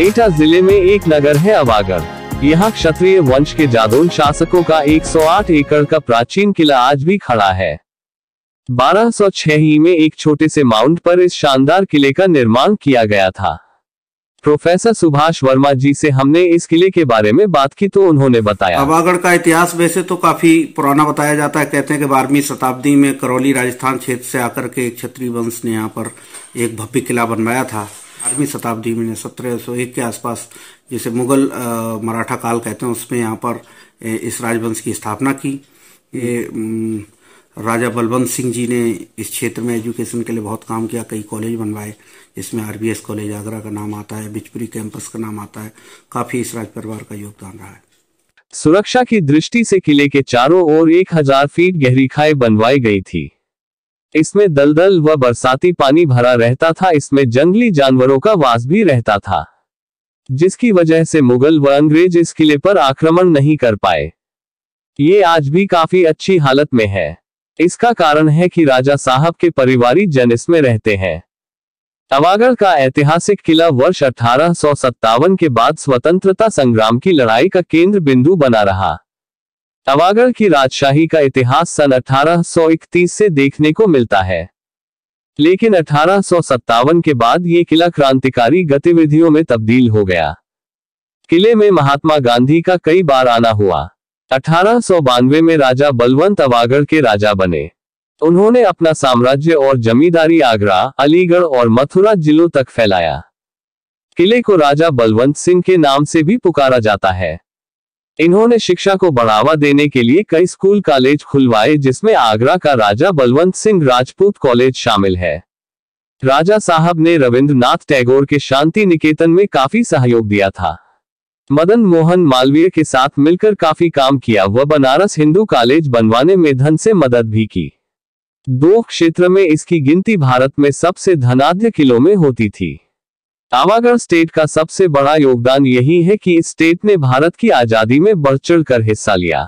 एटा जिले में एक नगर है अवागढ़ यहाँ क्षत्रिय वंश के जादून शासकों का 108 एकड़ का प्राचीन किला आज भी खड़ा है 1206 ही में एक छोटे से माउंट पर इस शानदार किले का निर्माण किया गया था प्रोफेसर सुभाष वर्मा जी से हमने इस किले के बारे में बात की तो उन्होंने बताया अबागढ़ का इतिहास वैसे तो काफी पुराना बताया जाता है कहते हैं कि बारहवीं शताब्दी में करौली राजस्थान क्षेत्र से आकर के क्षत्रिय वंश ने यहाँ पर एक भव्य किला बनवाया था आठवीं शताब्दी में सत्रह सौ एक के आसपास जिसे मुगल मराठा काल कहते हैं उसमें यहाँ पर इस राजवंश की स्थापना की ये राजा बलवंत सिंह जी ने इस क्षेत्र में एजुकेशन के लिए बहुत काम किया कई कॉलेज बनवाए इसमें आरबीएस कॉलेज आगरा का नाम आता है बिजपुरी कैंपस का नाम आता है काफी इस राज परिवार का योगदान रहा है सुरक्षा की दृष्टि से किले के चारों ओर 1000 फीट गहरी खाई बनवाई गई थी इसमें दलदल व बरसाती पानी भरा रहता था इसमें जंगली जानवरों का वास भी रहता था जिसकी वजह से मुगल व अंग्रेज इस किले पर आक्रमण नहीं कर पाए ये आज भी काफी अच्छी हालत में है इसका कारण है कि राजा साहब के परिवारी जन इसमें रहते हैं तवागढ़ का ऐतिहासिक किला वर्ष अठारह के बाद स्वतंत्रता संग्राम की लड़ाई का केंद्र बिंदु बना रहा नवागढ़ की राजशाही का इतिहास सन 1831 से देखने को मिलता है लेकिन अठारह के बाद ये किला क्रांतिकारी गतिविधियों में तब्दील हो गया किले में महात्मा गांधी का कई बार आना हुआ अठारह में राजा बलवंत अवागढ़ के राजा बने उन्होंने अपना साम्राज्य और जमींदारी आगरा अलीगढ़ और मथुरा जिलों तक फैलाया किले को राजा बलवंत सिंह के नाम से भी पुकारा जाता है इन्होंने शिक्षा को बढ़ावा देने के लिए कई स्कूल कॉलेज खुलवाए जिसमें आगरा का राजा बलवंत सिंह राजपूत कॉलेज शामिल है राजा साहब ने रविंद्रनाथ टैगोर के शांति निकेतन में काफी सहयोग दिया था मदन मोहन मालवीय के साथ मिलकर काफी काम किया व बनारस हिंदू कॉलेज बनवाने में धन से मदद भी की दो क्षेत्र में इसकी गिनती भारत में सबसे धनाध्य किलों में होती थी आवागढ़ स्टेट का सबसे बड़ा योगदान यही है कि इस स्टेट ने भारत की आजादी में बढ़ चढ़ कर हिस्सा लिया